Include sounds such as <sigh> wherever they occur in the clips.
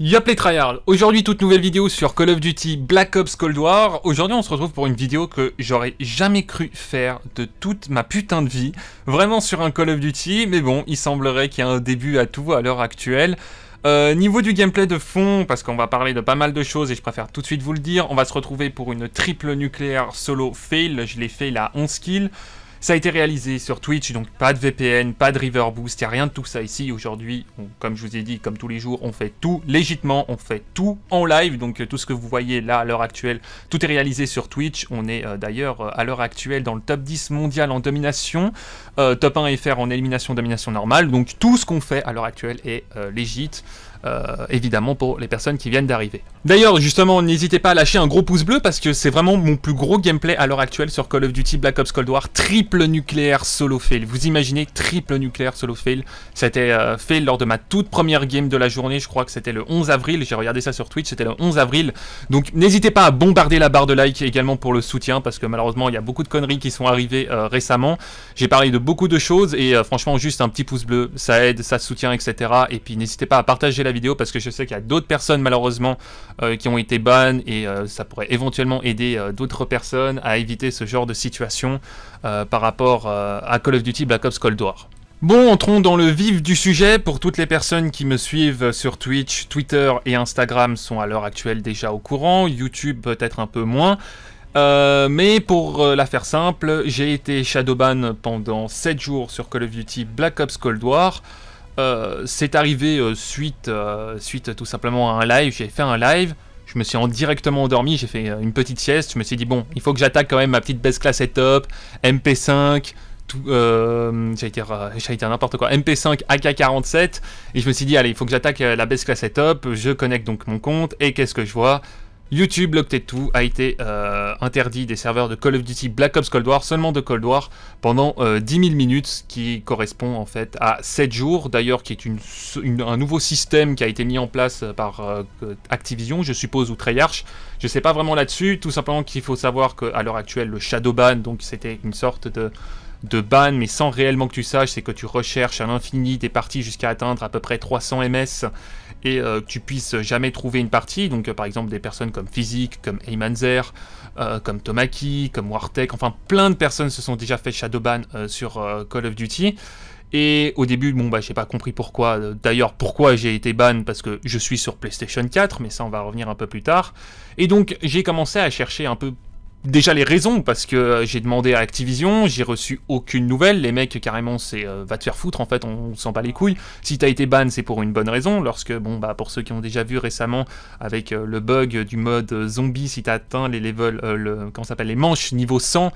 Yup les aujourd'hui toute nouvelle vidéo sur Call of Duty Black Ops Cold War. Aujourd'hui on se retrouve pour une vidéo que j'aurais jamais cru faire de toute ma putain de vie. Vraiment sur un Call of Duty, mais bon, il semblerait qu'il y ait un début à tout à l'heure actuelle. Euh, niveau du gameplay de fond, parce qu'on va parler de pas mal de choses et je préfère tout de suite vous le dire, on va se retrouver pour une triple nucléaire solo fail, je l'ai fail à 11 kills. Ça a été réalisé sur Twitch, donc pas de VPN, pas de River Boost, il a rien de tout ça ici. Aujourd'hui, comme je vous ai dit, comme tous les jours, on fait tout légitimement, on fait tout en live. Donc euh, tout ce que vous voyez là à l'heure actuelle, tout est réalisé sur Twitch. On est euh, d'ailleurs euh, à l'heure actuelle dans le top 10 mondial en domination. Euh, top 1 FR en élimination, domination normale. Donc tout ce qu'on fait à l'heure actuelle est légitime euh, légite. Euh, évidemment pour les personnes qui viennent d'arriver. D'ailleurs, justement, n'hésitez pas à lâcher un gros pouce bleu parce que c'est vraiment mon plus gros gameplay à l'heure actuelle sur Call of Duty Black Ops Cold War, triple nucléaire solo fail. Vous imaginez triple nucléaire solo fail C'était fait lors de ma toute première game de la journée, je crois que c'était le 11 avril, j'ai regardé ça sur Twitch, c'était le 11 avril. Donc n'hésitez pas à bombarder la barre de like également pour le soutien parce que malheureusement, il y a beaucoup de conneries qui sont arrivées récemment. J'ai parlé de beaucoup de choses et euh, franchement juste un petit pouce bleu, ça aide, ça soutient, etc. Et puis n'hésitez pas à partager la vidéo parce que je sais qu'il y a d'autres personnes malheureusement euh, qui ont été bannes et euh, ça pourrait éventuellement aider d'autres personnes à éviter ce genre de situation par rapport à Call of Duty Black Ops Cold War. Bon, entrons dans le vif du sujet. Pour toutes les personnes qui me suivent sur Twitch, Twitter et Instagram sont à l'heure actuelle déjà au courant, YouTube peut-être un peu moins. Euh, mais pour euh, la faire simple, j'ai été shadowban pendant 7 jours sur Call of Duty Black Ops Cold War. Euh, c'est arrivé suite, suite tout simplement à un live, j'ai fait un live, je me suis en directement endormi, j'ai fait une petite sieste, je me suis dit bon, il faut que j'attaque quand même ma petite base class setup, MP5, tout, euh, n'importe quoi, MP5 AK47, et je me suis dit, allez, il faut que j'attaque la base class setup, je connecte donc mon compte, et qu'est-ce que je vois YouTube, l'Octet2 a été euh, interdit des serveurs de Call of Duty Black Ops Cold War, seulement de Cold War, pendant 10 euh, 000 minutes, ce qui correspond en fait à 7 jours, d'ailleurs qui est une, un nouveau système qui a été mis en place euh, par Activision, je suppose, ou Treyarch. Je ne sais pas vraiment là-dessus, tout simplement qu'il faut savoir qu'à l'heure actuelle, le Shadowban, donc c'était une sorte de de ban, mais sans réellement que tu saches, c'est que tu recherches à l'infini des parties jusqu'à atteindre à peu près 300 ms et euh, que tu puisses jamais trouver une partie. Donc, euh, par exemple, des personnes comme Physique, comme Eymanzer, euh, comme Tomaki, comme Wartek, enfin plein de personnes se sont déjà fait shadowban sur Call of Duty. Et au début, bon, bah, j'ai pas compris pourquoi. D'ailleurs, pourquoi j'ai été ban parce que je suis sur PlayStation 4, mais ça, on va revenir un peu plus tard. Et donc, j'ai commencé à chercher un peu déjà les raisons, parce que euh, j'ai demandé à Activision, j'ai reçu aucune nouvelle. Les mecs, carrément, c'est euh, va te faire foutre, en fait, on, sent pas les couilles. Si t'as été ban, c'est pour une bonne raison. Lorsque, bon, bah, pour ceux qui ont déjà vu récemment, avec euh, le bug du mode zombie, si t'as atteint les levels, le, comment s'appelle, les manches niveau 100,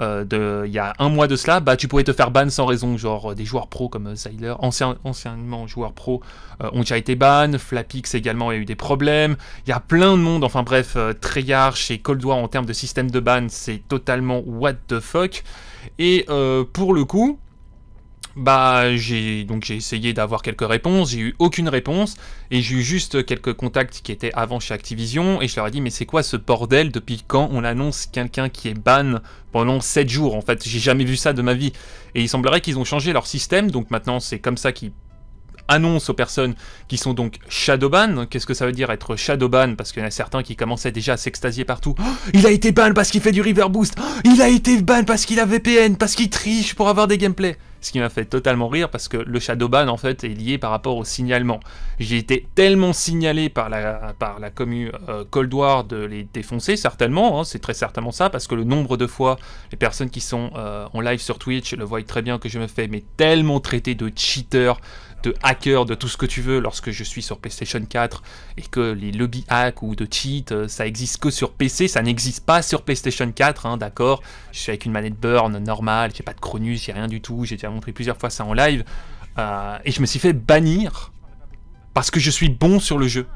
euh, il y a un mois de cela, bah, tu pourrais te faire ban sans raison. Genre euh, des joueurs pro comme Zyler, euh, anciennement joueurs pro, ont déjà été ban. Flapix également a eu des problèmes. Il y a plein de monde, enfin bref, Treyarch chez War en termes de système de ban, c'est totalement what the fuck. Et pour le coup, bah, j'ai donc j'ai essayé d'avoir quelques réponses, j'ai eu aucune réponse et j'ai eu juste quelques contacts qui étaient avant chez Activision et je leur ai dit mais c'est quoi ce bordel depuis quand on annonce quelqu'un qui est ban pendant 7 jours en fait, j'ai jamais vu ça de ma vie et il semblerait qu'ils ont changé leur système donc maintenant c'est comme ça qu'ils annoncent aux personnes qui sont donc shadowban. Qu'est-ce que ça veut dire être shadowban Parce qu'il y en a certains qui commençaient déjà à s'extasier partout. Oh, il a été ban parce qu'il fait du river boost. Oh, il a été ban parce qu'il a VPN, parce qu'il triche pour avoir des gameplays ce qui m'a fait totalement rire parce que le shadowban en fait est lié par rapport au signalement. J'ai été tellement signalé par la, par la commu euh, Cold War de les défoncer, certainement, hein, c'est très certainement ça, parce que le nombre de fois les personnes qui sont euh, en live sur Twitch le voient très bien que je me fais mais tellement traité de cheater, de hacker, de tout ce que tu veux, lorsque je suis sur PlayStation 4 et que les lobby hack ou de cheat, euh, ça existe que sur PC, ça n'existe pas sur PlayStation 4, hein, d'accord Je suis avec une manette burn normale, j'ai pas de chronus, j'ai rien du tout, j'ai déjà montré plusieurs fois ça en live, euh, et je me suis fait bannir parce que je suis bon sur le jeu.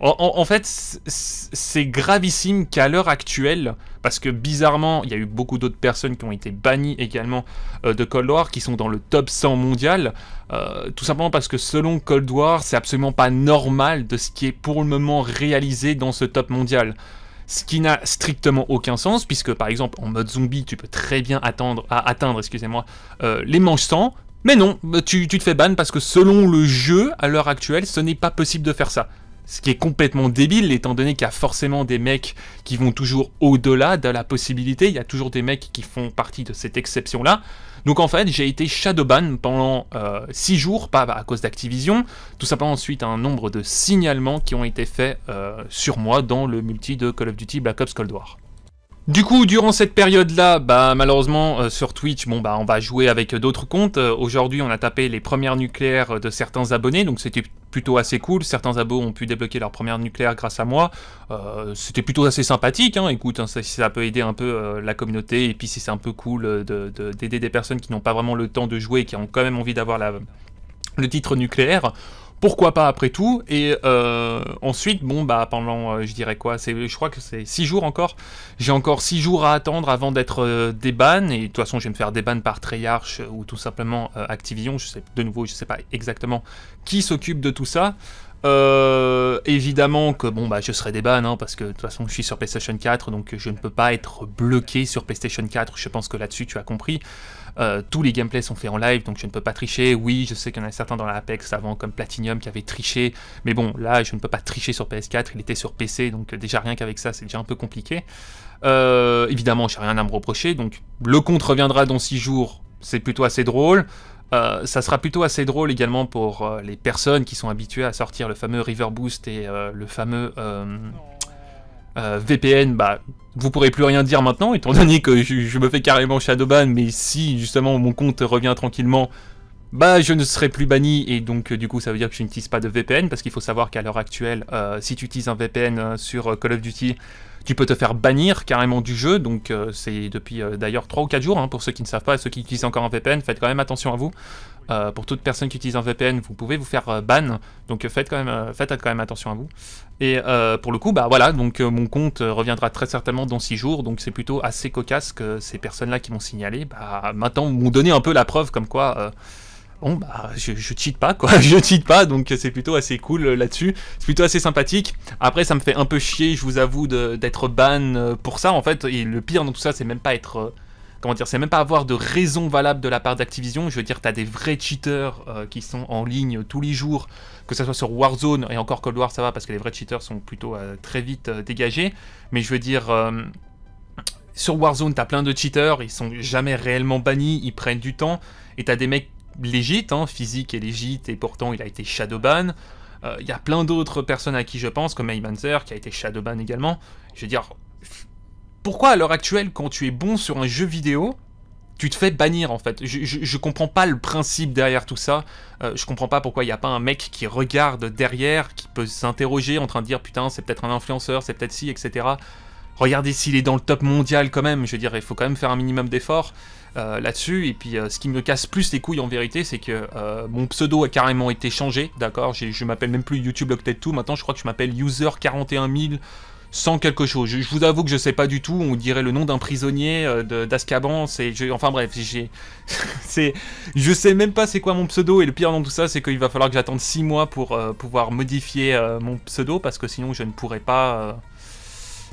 En, fait, c'est gravissime qu'à l'heure actuelle, parce que bizarrement, il y a eu beaucoup d'autres personnes qui ont été bannies également euh, de Cold War, qui sont dans le top 100 mondial, euh, tout simplement parce que selon Cold War, c'est absolument pas normal de ce qui est pour le moment réalisé dans ce top mondial ce qui n'a strictement aucun sens, puisque par exemple en mode zombie, tu peux très bien attendre, atteindre excusez-moi, euh, les manches sans, mais non, tu, tu te fais ban parce que selon le jeu, à l'heure actuelle, ce n'est pas possible de faire ça. Ce qui est complètement débile, étant donné qu'il y a forcément des mecs qui vont toujours au-delà de la possibilité. Il y a toujours des mecs qui font partie de cette exception-là. Donc en fait, j'ai été shadowban pendant 6 euh, jours, pas à cause d'Activision, tout simplement ensuite un nombre de signalements qui ont été faits euh, sur moi dans le multi de Call of Duty Black Ops Cold War. Du coup, durant cette période-là, bah, malheureusement, euh, sur Twitch, bon, bah, on va jouer avec euh, d'autres comptes. Euh, aujourd'hui, on a tapé les premières nucléaires de certains abonnés, donc c'était plutôt assez cool. Certains abos ont pu débloquer leur première nucléaire grâce à moi. c'était plutôt assez sympathique, hein. écoute, si hein, ça, peut aider un peu la communauté, et puis si c'est un peu cool d'aider de, d'aider des personnes qui n'ont pas vraiment le temps de jouer et qui ont quand même envie d'avoir le titre nucléaire, pourquoi pas après tout Et euh, ensuite, bon, bah pendant, euh, je dirais quoi, je crois que c'est 6 jours encore. J'ai encore 6 jours à attendre avant d'être euh, débanné, déban. Et de toute façon, je vais me faire déban par Treyarch ou tout simplement Activision. Je sais, de nouveau, je sais pas exactement qui s'occupe de tout ça. évidemment que bon bah je serai des hein, parce que de toute façon je suis sur PlayStation 4 donc je ne peux pas être bloqué sur PlayStation 4. Je pense que là-dessus tu as compris. Euh, tous les gameplays sont faits en live, donc je ne peux pas tricher. Oui, je sais qu'il y en a certains dans Apex avant, comme Platinum, qui avaient triché. Mais bon, là, je ne peux pas tricher sur PS4, il était sur PC, donc euh, déjà rien qu'avec ça, c'est déjà un peu compliqué. Euh, évidemment évidemment, n'ai rien à me reprocher, donc le compte reviendra dans 6 jours, c'est plutôt assez drôle. ça sera plutôt assez drôle également pour les personnes qui sont habituées à sortir le fameux River Boost et le fameux VPN. Bah, vous pourrez plus rien dire maintenant, étant donné que je, me fais carrément shadowban, mais si justement mon compte revient tranquillement, bah je ne serai plus banni et donc euh, du coup ça veut dire que je n'utilise pas de VPN parce qu'il faut savoir qu'à l'heure actuelle, euh, si tu utilises un VPN euh, sur Call of Duty, tu peux te faire bannir carrément du jeu. Donc euh, c'est depuis euh, d'ailleurs 3 ou 4 jours, hein, pour ceux qui ne savent pas, ceux qui utilisent encore un VPN, faites quand même attention à vous. Euh, pour toute personne qui utilise un VPN, vous pouvez vous faire ban, donc faites quand même, faites quand même attention à vous. Et pour le coup, bah voilà, donc mon compte reviendra très certainement dans 6 jours, donc c'est plutôt assez cocasse que ces personnes-là qui m'ont signalé, bah maintenant m'ont donné un peu la preuve comme quoi bon bah je, cheat pas quoi, <laughs> je cheat pas donc c'est plutôt assez cool euh, là-dessus, c'est plutôt assez sympathique. Après ça me fait un peu chier, je vous avoue, d'être ban euh, pour ça en fait. Et le pire dans tout ça, c'est même pas être euh, comment dire, c'est même pas avoir de raison valable de la part d'Activision. Je veux dire, t'as des vrais cheaters qui sont en ligne tous les jours, que ce soit sur Warzone et encore Cold War, ça va parce que les vrais cheaters sont plutôt très vite dégagés. Mais je veux dire. sur Warzone, t'as plein de cheaters, ils sont jamais réellement bannis, ils prennent du temps, et t'as des mecs légite, hein, physique et légite et pourtant il a été shadowban. Euh, il y a plein d'autres personnes à qui je pense, comme Eymanzer qui a été shadowban également. Je veux dire, pourquoi à l'heure actuelle, quand tu es bon sur un jeu vidéo, tu te fais bannir en fait. Je, comprends pas le principe derrière tout ça. Euh, je comprends pas pourquoi il n'y a pas un mec qui regarde derrière, qui peut s'interroger en train de dire putain, c'est peut-être un influenceur, c'est peut-être ci, etc. Regardez s'il est dans le top mondial quand même. Je veux dire, il faut quand même faire un minimum d'efforts. Euh, là-dessus. Et puis, euh, ce qui me casse plus les couilles en vérité, c'est que euh, mon pseudo a carrément été changé, d'accord Je m'appelle même plus YouTube Octet 2, maintenant je crois que je m'appelle User 41000 sans quelque chose. Je, vous avoue que je sais pas du tout. On dirait le nom d'un prisonnier euh, d'Azkaban. enfin bref, j'ai, <laughs> c'est, je sais même pas c'est quoi mon pseudo. Et le pire dans tout ça, c'est qu'il va falloir que j'attende 6 mois pour pouvoir modifier mon pseudo parce que sinon je ne pourrais pas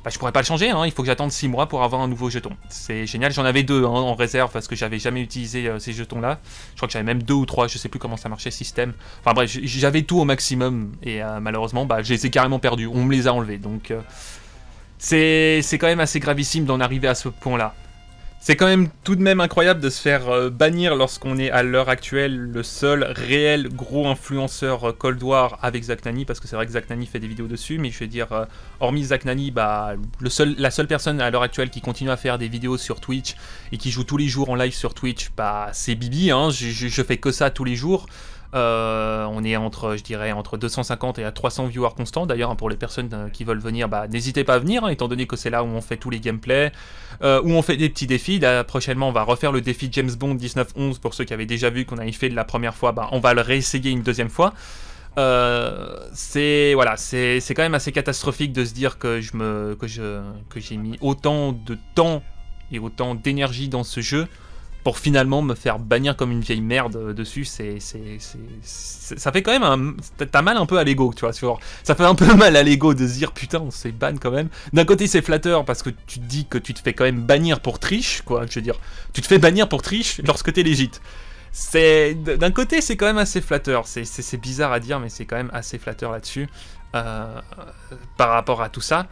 bah, je pourrais pas le changer, hein. il faut que j'attende 6 mois pour avoir un nouveau jeton. C'est génial, j'en avais deux hein, en réserve parce que j'avais jamais utilisé euh, ces jetons-là. Je crois que j'avais même deux ou trois, je sais plus comment ça marchait, système. Enfin bref, j'avais tout au maximum et euh, malheureusement, bah, je les ai carrément perdus, on me les a enlevés. Donc euh, c'est quand même assez gravissime d'en arriver à ce point-là. C'est quand même tout de même incroyable de se faire euh, bannir lorsqu'on est à l'heure actuelle le seul réel gros influenceur euh, Cold War avec Zach Nani, parce que c'est vrai que Zach Nani fait des vidéos dessus, mais je vais dire, euh, hormis Zach Nani, bah, le seul, la seule personne à l'heure actuelle qui continue à faire des vidéos sur Twitch et qui joue tous les jours en live sur Twitch, bah, c'est Bibi, hein, je, je fais que ça tous les jours. Euh, on est entre, je dirais, entre 250 et 300 viewers constants. D'ailleurs, hein, pour les personnes euh, qui veulent venir, bah, n'hésitez pas à venir, hein, étant donné que c'est là où on fait tous les gameplays, euh, où on fait des petits défis. prochainement, on va refaire le défi James Bond 1911 pour ceux qui avaient déjà vu qu'on avait fait de la première fois. Bah, on va le réessayer une deuxième fois. c'est voilà, c'est quand même assez catastrophique de se dire que je me que je que j'ai mis autant de temps et autant d'énergie dans ce jeu pour finalement me faire bannir comme une vieille merde euh, dessus, c'est, c'est, ça fait quand même un, t'as mal un peu à l'ego, tu vois, genre, ça fait un peu <laughs> mal à l'ego de se dire putain, on s'est ban quand même. D'un côté, c'est flatteur parce que tu te dis que tu te fais quand même bannir pour triche, quoi, je veux dire, tu te fais bannir pour triche lorsque t'es légite. C'est, d'un côté, c'est quand même assez flatteur, c'est, bizarre à dire, mais c'est quand même assez flatteur là-dessus, euh, par rapport à tout ça,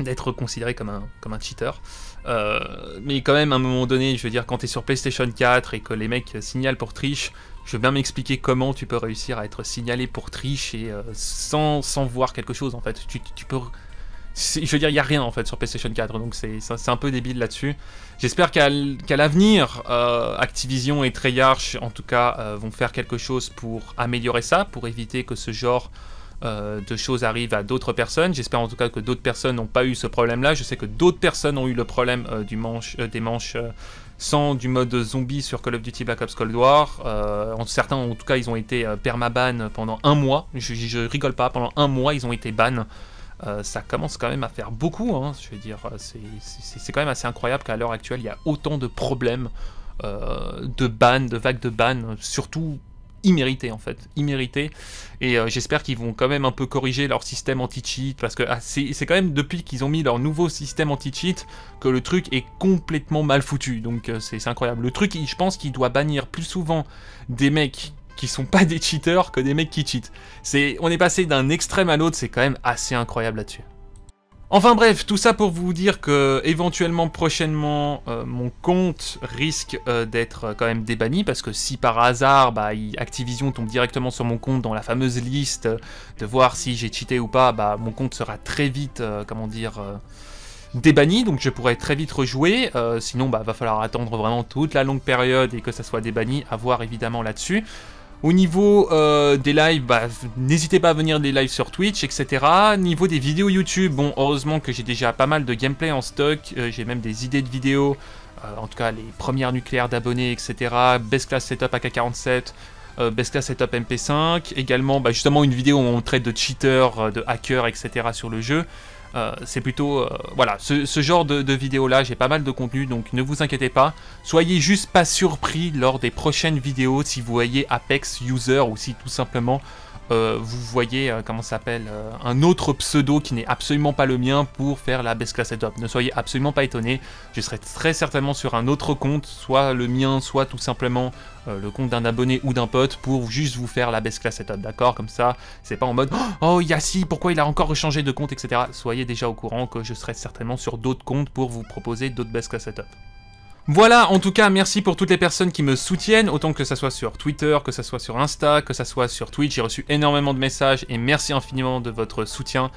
d'être considéré comme un, comme un cheater. Euh, mais quand même, à un moment donné, je veux dire, quand tu es sur PlayStation 4 et que les mecs signalent pour triche, je veux bien m'expliquer comment tu peux réussir à être signalé pour triche et euh, sans, sans, voir quelque chose en fait. Tu, peux. Je veux dire, il n'y a rien en fait sur PlayStation 4, donc c'est un peu débile là-dessus. J'espère qu'à l'avenir, euh, Activision et Treyarch en tout cas vont faire quelque chose pour améliorer ça, pour éviter que ce genre euh, de choses arrivent à d'autres personnes. J'espère en tout cas que d'autres personnes n'ont pas eu ce problème-là. Je sais que d'autres personnes ont eu le problème euh, du manche, euh, des manches sans du mode zombie sur Call of Duty Black Ops Cold War. certains, en tout cas, ils ont été permaban pendant un mois. Je, rigole pas, pendant un mois, ils ont été ban. ça commence quand même à faire beaucoup. Hein. je veux dire, c'est quand même assez incroyable qu'à l'heure actuelle, il y a autant de problèmes de ban, de vagues de ban, surtout immérité en fait, immérité. Et euh, j'espère qu'ils vont quand même un peu corriger leur système anti-cheat parce que ah, c'est quand même depuis qu'ils ont mis leur nouveau système anti-cheat que le truc est complètement mal foutu. Donc euh, c'est incroyable. Le truc, je pense qu'il doit bannir plus souvent des mecs qui sont pas des cheaters que des mecs qui cheat C'est, on est passé d'un extrême à l'autre, c'est quand même assez incroyable là-dessus. Enfin bref, tout ça pour vous dire que éventuellement prochainement euh, mon compte risque euh, d'être euh, quand même débanni parce que si par hasard bah, Activision tombe directement sur mon compte dans la fameuse liste de voir si j'ai cheaté ou pas, bah, mon compte sera très vite, comment dire, débanni, donc je pourrais très vite rejouer, sinon bah va falloir attendre vraiment toute la longue période et que ça soit débanni, à voir évidemment là-dessus. Au niveau euh, des lives, bah, n'hésitez pas à venir des lives sur Twitch, etc. Niveau des vidéos YouTube, bon, heureusement que j'ai déjà pas mal de gameplay en stock, euh, j'ai même des idées de vidéos, euh, en tout cas les premières nucléaires d'abonnés, etc. Best Class Setup AK-47, Best Class Setup MP5, également bah, justement une vidéo où on traite de cheaters, de hackers, etc. sur le jeu. Euh, c'est plutôt euh, voilà ce, genre de, de vidéo là j'ai pas mal de contenu donc ne vous inquiétez pas soyez juste pas surpris lors des prochaines vidéos si vous voyez Apex User ou si tout simplement euh, vous voyez, euh, comment ça s'appelle, euh, un autre pseudo qui n'est absolument pas le mien pour faire la best class setup. Ne soyez absolument pas étonné je serai très certainement sur un autre compte, soit le mien, soit tout simplement le compte d'un abonné ou d'un pote pour juste vous faire la best class setup, d'accord Comme ça, c'est pas en mode <gasps> « Oh, Yassi, pourquoi il a encore changé de compte ?» etc. Soyez déjà au courant que je serai certainement sur d'autres comptes pour vous proposer d'autres best class setup. Voilà, en tout cas, merci pour toutes les personnes qui me soutiennent, autant que ça soit sur Twitter, que ça soit sur Insta, que ça soit sur Twitch. J'ai reçu énormément de messages et merci infiniment de votre soutien.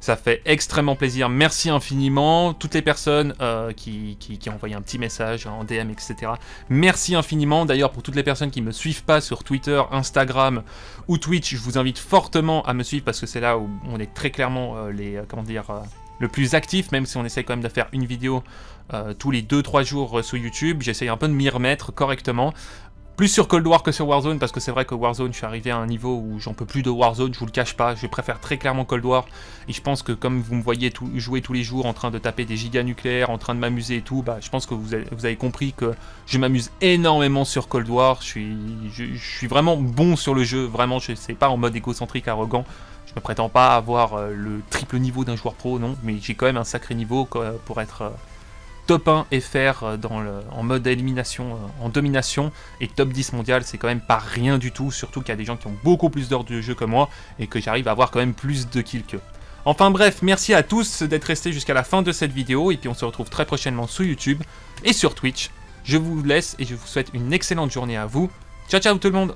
Ça fait extrêmement plaisir. Merci infiniment. Toutes les personnes euh, qui, qui, ont envoyé un petit message en DM, etc. Merci infiniment. D'ailleurs, pour toutes les personnes qui ne me suivent pas sur Twitter, Instagram ou Twitch, je vous invite fortement à me suivre parce que c'est là où on est très clairement euh, les. Euh, comment dire le plus actif, même si on essaie quand même de faire une vidéo euh, tous les 2-3 jours euh, sur YouTube. J'essaye un peu de m'y remettre correctement. Plus sur Cold War que sur Warzone, parce que c'est vrai que Warzone, je suis arrivé à un niveau où j'en peux plus de Warzone, je vous le cache pas, je préfère très clairement Cold War, et je pense que comme vous me voyez jouer tous les jours en train de taper des gigas nucléaires, en train de m'amuser et tout, bah, je pense que vous avez, compris que je m'amuse énormément sur Cold War, je suis, vraiment bon sur le jeu, vraiment, je sais pas en mode égocentrique, arrogant, je ne prétends pas avoir euh, le triple niveau d'un joueur pro, non, mais j'ai quand même un sacré niveau pour être euh, top 1 FR euh, dans en mode élimination, en domination, et top 10 mondial, c'est quand même pas rien du tout, surtout qu'il y a des gens qui ont beaucoup plus d'heures de jeu que moi, et que j'arrive à avoir quand même plus de kills qu'eux. Enfin bref, merci à tous d'être restés jusqu'à la fin de cette vidéo, et puis on se retrouve très prochainement sur YouTube et sur Twitch. Je vous laisse et je vous souhaite une excellente journée à vous. Ciao ciao tout le monde